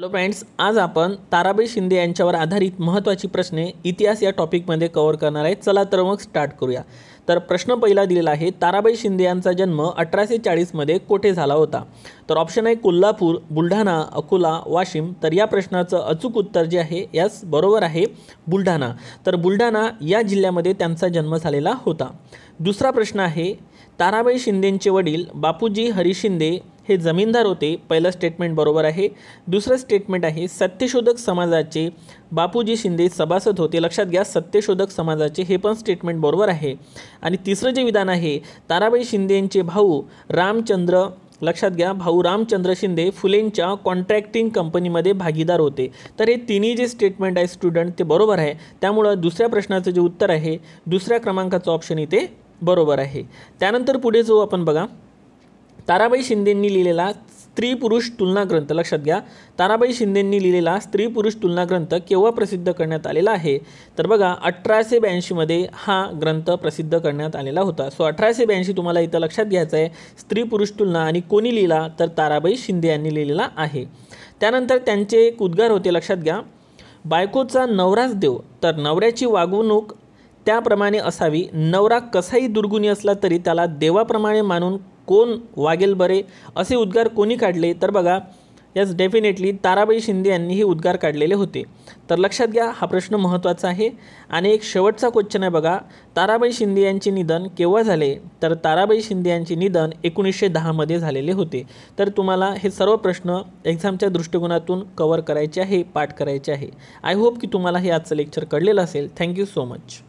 hello friends आज आपण ताराबाई शिंदे यांच्यावर आधारित महत्त्वाची प्रश्ने इतिहास या टॉपिकमध्ये कवर करणार आहे चला तर मग स्टार्ट करूया तर प्रश्न पहिला दिलेला आहे ताराबाई शिंदे यांचा जन्म अठराशे चाळीसमध्ये कोठे झाला होता तर ऑप्शन आहे कोल्हापूर बुलढाणा अकोला वाशिम तर या प्रश्नाचं अचूक उत्तर जे आहे यास बरोबर आहे बुलढाणा तर बुलढाणा या जिल्ह्यामध्ये त्यांचा जन्म झालेला होता दुसरा प्रश्न आहे ताराबाई शिंदेंचे वडील बापूजी हरी शिंदे हे जमीनदार होते पहिलं स्टेटमेंट बरोबर आहे दुसरं स्टेटमेंट आहे सत्यशोधक समाजाचे बापूजी शिंदे सभासद होते लक्षात घ्या सत्यशोधक समाजाचे हे पण स्टेटमेंट बरोबर आहे आणि तिसरं जे विधान आहे ताराबाई शिंदे यांचे भाऊ रामचंद्र लक्षात घ्या भाऊ रामचंद्र शिंदे फुलेंच्या कॉन्ट्रॅक्टिंग कंपनीमध्ये भागीदार होते तर हे तिन्ही जे स्टेटमेंट आहे स्टुडंट ते बरोबर आहे त्यामुळं दुसऱ्या प्रश्नाचं जे उत्तर आहे दुसऱ्या क्रमांकाचं ऑप्शन इथे बरोबर आहे त्यानंतर पुढे जो आपण बघा ताराबाई शिंदेंनी लिहिलेला स्त्री पुरुष तुलना ग्रंथ लक्षात घ्या ताराबाई शिंदेंनी लिहिलेला स्त्री पुरुष तुलना ग्रंथ केव्हा प्रसिद्ध करण्यात आलेला आहे तर बघा अठराशे ब्याऐंशीमध्ये हा ग्रंथ प्रसिद्ध करण्यात आलेला होता सो अठराशे ब्याऐंशी तुम्हाला इथं लक्षात घ्यायचं आहे स्त्री पुरुष तुलना आणि कोणी लिहिला तर ताराबाई शिंदे यांनी लिहिलेला आहे त्यानंतर त्यांचे एक उद्गार होते लक्षात घ्या बायकोचा नवराच देव तर नवऱ्याची वागवणूक त्याप्रमाणे असावी नवरा कसाही दुर्गुणी असला तरी त्याला देवाप्रमाणे मानून कोण वागेल बरे असे उद्गार कोणी काढले तर बघा याच डेफिनेटली ताराबाई शिंदे यांनी हे उद्गार काढलेले होते तर लक्षात घ्या हा प्रश्न महत्त्वाचा आहे आणि एक शेवटचा क्वेश्चन आहे बघा ताराबाई शिंदे यांचे निधन केव्हा झाले तर ताराबाई शिंदे यांचे निधन एकोणीसशे दहामध्ये झालेले होते तर तुम्हाला हे सर्व प्रश्न एक्झामच्या दृष्टिकोनातून कवर करायचे आहे पाठ करायचे आहे आय होप की तुम्हाला हे आजचं लेक्चर कळलेलं असेल थँक्यू सो मच